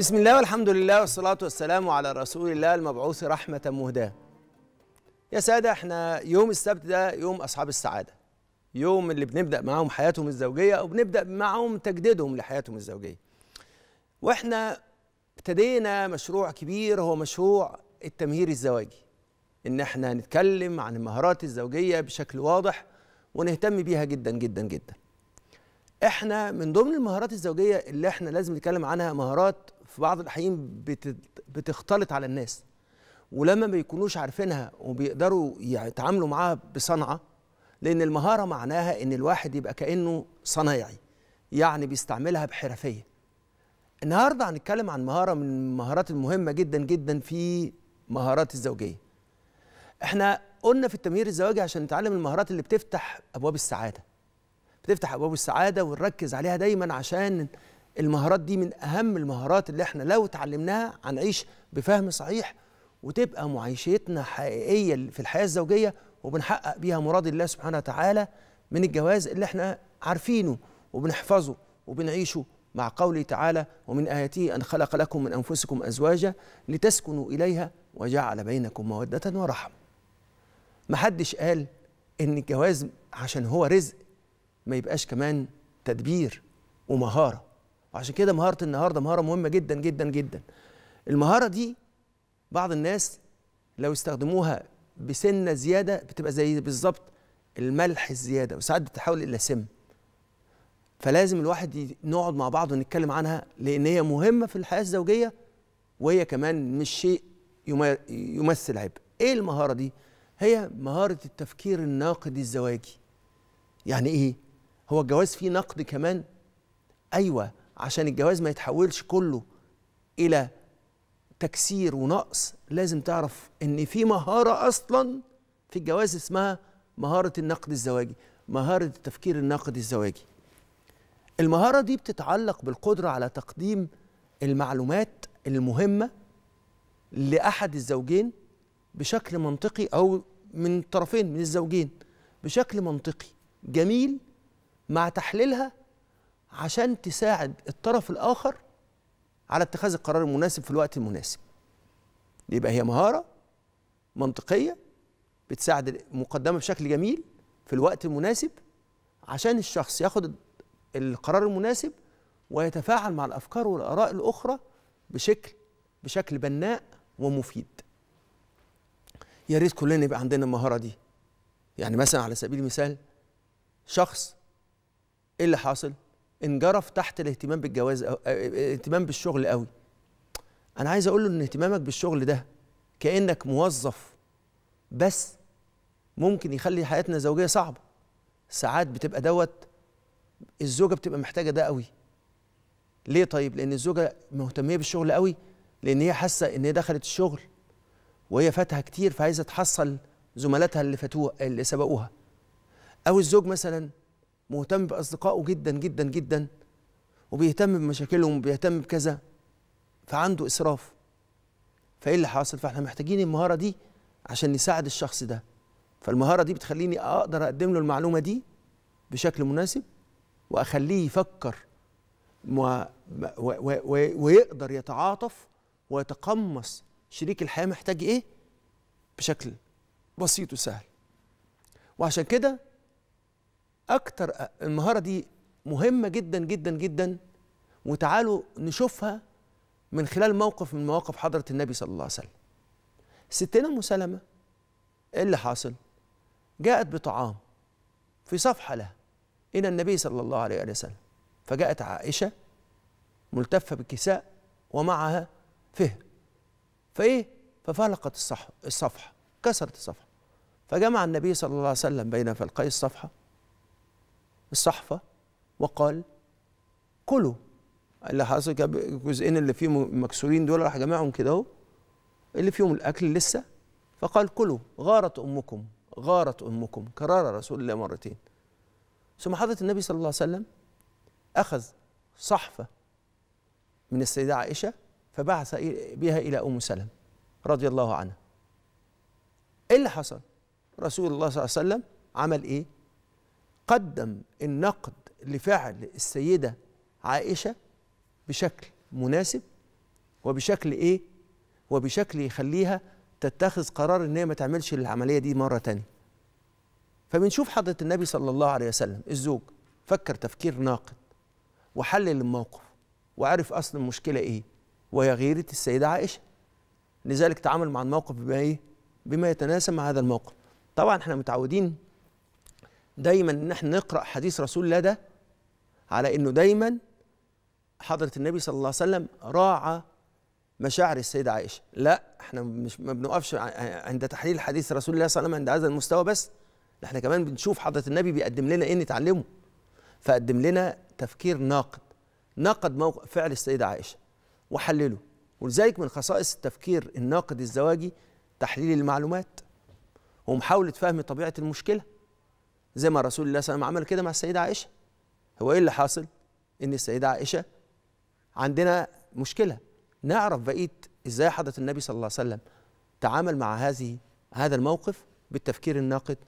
بسم الله والحمد لله والصلاة والسلام على رسول الله المبعوث رحمة مهداة يا سادة احنا يوم السبت ده يوم أصحاب السعادة يوم اللي بنبدأ معاهم حياتهم الزوجية أو بنبدأ معاهم تجديدهم لحياتهم الزوجية واحنا ابتدينا مشروع كبير هو مشروع التمهير الزواجي ان احنا نتكلم عن المهارات الزوجية بشكل واضح ونهتم بيها جدا جدا جدا احنا من ضمن المهارات الزوجية اللي احنا لازم نتكلم عنها مهارات في بعض الاحيان بتختلط على الناس ولما ما بيكونوش عارفينها وبيقدروا يتعاملوا معاها بصنعه لان المهاره معناها ان الواحد يبقى كانه صنايعي يعني بيستعملها بحرفيه النهارده هنتكلم عن مهاره من المهارات المهمه جدا جدا في مهارات الزوجيه احنا قلنا في التمهير الزواجي عشان نتعلم المهارات اللي بتفتح ابواب السعاده بتفتح ابواب السعاده ونركز عليها دايما عشان المهارات دي من اهم المهارات اللي احنا لو اتعلمناها هنعيش بفهم صحيح وتبقى معيشتنا حقيقيه في الحياه الزوجيه وبنحقق بيها مراد الله سبحانه وتعالى من الجواز اللي احنا عارفينه وبنحفظه وبنعيشه مع قوله تعالى ومن آياته أن خلق لكم من أنفسكم أزواجا لتسكنوا إليها وجعل بينكم مودة ورحمة محدش قال إن الجواز عشان هو رزق ما يبقاش كمان تدبير ومهارة وعشان كده مهاره النهارده مهاره مهمه جدا جدا جدا المهاره دي بعض الناس لو استخدموها بسنه زياده بتبقى زي بالظبط الملح الزياده وساعات بتتحول الى سم فلازم الواحد نقعد مع بعض ونتكلم عنها لان هي مهمه في الحياه الزوجيه وهي كمان مش شيء يمثل عيب ايه المهاره دي هي مهاره التفكير الناقد الزواجي يعني ايه هو الجواز فيه نقد كمان ايوه عشان الجواز ما يتحولش كله الى تكسير ونقص لازم تعرف ان في مهاره اصلا في الجواز اسمها مهاره النقد الزواجي مهاره التفكير الناقد الزواجي المهاره دي بتتعلق بالقدره على تقديم المعلومات المهمه لاحد الزوجين بشكل منطقي او من الطرفين من الزوجين بشكل منطقي جميل مع تحليلها عشان تساعد الطرف الآخر على اتخاذ القرار المناسب في الوقت المناسب يبقى هي مهارة منطقية بتساعد مقدمة بشكل جميل في الوقت المناسب عشان الشخص ياخد القرار المناسب ويتفاعل مع الأفكار والآراء الأخرى بشكل بشكل بناء ومفيد يا ريت كلنا يبقى عندنا المهارة دي يعني مثلا على سبيل المثال شخص ايه اللي حاصل انجرف تحت الاهتمام بالجواز أو اهتمام بالشغل قوي انا عايز اقول له ان اهتمامك بالشغل ده كانك موظف بس ممكن يخلي حياتنا الزوجيه صعبه ساعات بتبقى دوت الزوجه بتبقى محتاجه ده قوي ليه طيب لان الزوجه مهتميه بالشغل قوي لان هي حاسه ان هي دخلت الشغل وهي فاتها كتير فعايزه تحصل زملاتها اللي فاتوها اللي سبقوها او الزوج مثلا مهتم باصدقائه جدا جدا جدا وبيهتم بمشاكلهم وبيهتم بكذا فعنده اسراف فايه اللي حاصل فاحنا محتاجين المهاره دي عشان نساعد الشخص ده فالمهاره دي بتخليني اقدر اقدم له المعلومه دي بشكل مناسب واخليه يفكر و... و... و... ويقدر يتعاطف ويتقمص شريك الحياه محتاج ايه بشكل بسيط وسهل وعشان كده اكتر المهاره دي مهمه جدا جدا جدا وتعالوا نشوفها من خلال موقف من مواقف حضره النبي صلى الله عليه وسلم ستنا مسلمة ايه اللي حاصل جاءت بطعام في صفحه لها الى النبي صلى الله عليه وسلم فجاءت عائشه ملتفه بالكساء ومعها فهم فايه ففلقت الصفحه كسرت الصفحه فجمع النبي صلى الله عليه وسلم بين فلقي الصفحه الصحفة وقال كلوا اللي حصل الجزئين اللي فيهم مكسورين دول راح جمعهم كده اهو اللي فيهم الاكل لسه فقال كلوا غارت امكم غارت امكم كرر رسول الله مرتين ثم حضره النبي صلى الله عليه وسلم اخذ صحفه من السيده عائشه فبعث بها الى ام سلم رضي الله عنها ايه اللي حصل رسول الله صلى الله عليه وسلم عمل ايه قدم النقد لفعل السيدة عائشة بشكل مناسب وبشكل إيه وبشكل يخليها تتخذ قرار إن هي ما تعملش العملية دي مرة تانية فبنشوف حضرة النبي صلى الله عليه وسلم الزوج فكر تفكير ناقد وحلل الموقف وعرف أصل المشكلة إيه وهي غيرة السيدة عائشة لذلك تعامل مع الموقف بما إيه بما يتناسب مع هذا الموقف طبعا احنا متعودين دايما ان احنا نقرا حديث رسول الله ده على انه دايما حضره النبي صلى الله عليه وسلم راعى مشاعر السيده عائشه لا احنا مش ما بنقفش عند تحليل حديث رسول الله صلى الله عليه وسلم عند هذا المستوى بس احنا كمان بنشوف حضره النبي بيقدم لنا ايه نتعلمه فقدم لنا تفكير ناقد ناقد موقف فعل السيده عائشه وحلله ولذلك من خصائص التفكير الناقد الزواجي تحليل المعلومات ومحاوله فهم طبيعه المشكله زي ما رسول الله صلى الله عليه وسلم عمل كده مع السيدة عائشة هو إيه اللي حاصل؟ إن السيدة عائشة عندنا مشكلة نعرف بقية إزاي حضرة النبي صلى الله عليه وسلم تعامل مع هذه هذا الموقف بالتفكير الناقد